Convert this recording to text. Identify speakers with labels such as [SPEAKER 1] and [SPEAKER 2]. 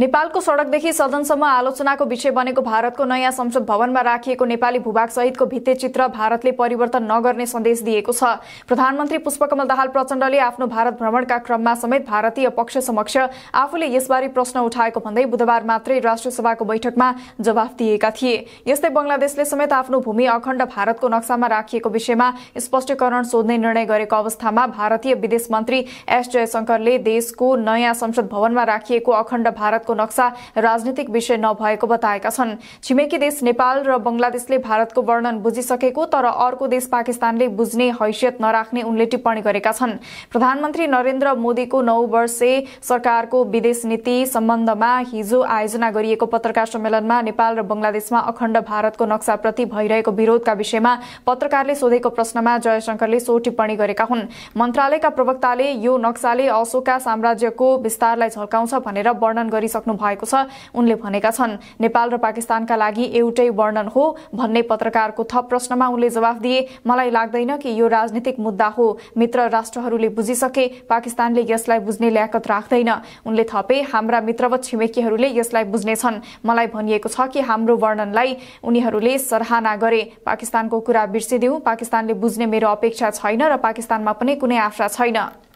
[SPEAKER 1] नेपालको सडकदेखि सदनसम्म आलोचनाको विषय बनेको भारतको नयाँ संसद भवनमा राखिएको नेपाली भूभागसहितको भित्ते चित्र भारतले परिवर्तन नगर्ने सन्देश दिएको छ प्रधानमन्त्री पुष्पकमल दाहाल प्रचण्डले आफ्नो भारत भ्रमणका क्रममा समेत भारतीय पक्ष समक्ष आफूले यसबारे प्रश्न उठाएको भन्दै बुधबार मात्रै राष्ट्रसभाको बैठकमा जवाफ दिएका थिए यस्तै बंगलादेशले समेत आफ्नो भूमि अखण्ड भारतको नक्सामा राखिएको विषयमा स्पष्टीकरण सोध्ने निर्णय गरेको अवस्थामा भारतीय विदेश मन्त्री एस जयशंकरले देशको नयाँ संसद भवनमा राखिएको अखण्ड भारत भारतको नक्सा राजनीतिक विषय नभएको बताएका छन् छिमेकी देश नेपाल र बंगलादेशले भारतको वर्णन बुझिसकेको तर अर्को देश पाकिस्तानले बुझ्ने हैसियत नराख्ने उनले टिप्पणी गरेका छन् प्रधानमन्त्री नरेन्द्र मोदीको नौ वर्षे सरकारको विदेश नीति सम्बन्धमा हिजो आयोजना गरिएको पत्रकार सम्मेलनमा नेपाल र बंगलादेशमा अखण्ड भारतको नक्साप्रति भइरहेको विरोधका विषयमा पत्रकारले सोधेको प्रश्नमा जयशंकरले सो टिप्पणी गरेका हुन् मन्त्रालयका प्रवक्ताले यो नक्साले अशोका साम्राज्यको विस्तारलाई झल्काउँछ भनेर वर्णन गरि गरिसक्नु भएको छ उनले भनेका छन् नेपाल र पाकिस्तानका लागि एउटै वर्णन हो भन्ने पत्रकारको थप प्रश्नमा उनले जवाफ दिए मलाई लाग्दैन कि यो राजनीतिक मुद्दा हो मित्र राष्ट्रहरूले बुझिसके पाकिस्तानले यसलाई बुझ्ने ल्याकत राख्दैन उनले थपे हाम्रा मित्रवत छिमेकीहरूले यसलाई बुझ्नेछन् मलाई भनिएको छ कि हाम्रो वर्णनलाई उनीहरूले सराहना गरे पाकिस्तानको कुरा बिर्सिदिउँ पाकिस्तानले बुझ्ने मेरो अपेक्षा छैन र पाकिस्तानमा पनि कुनै आशा छैन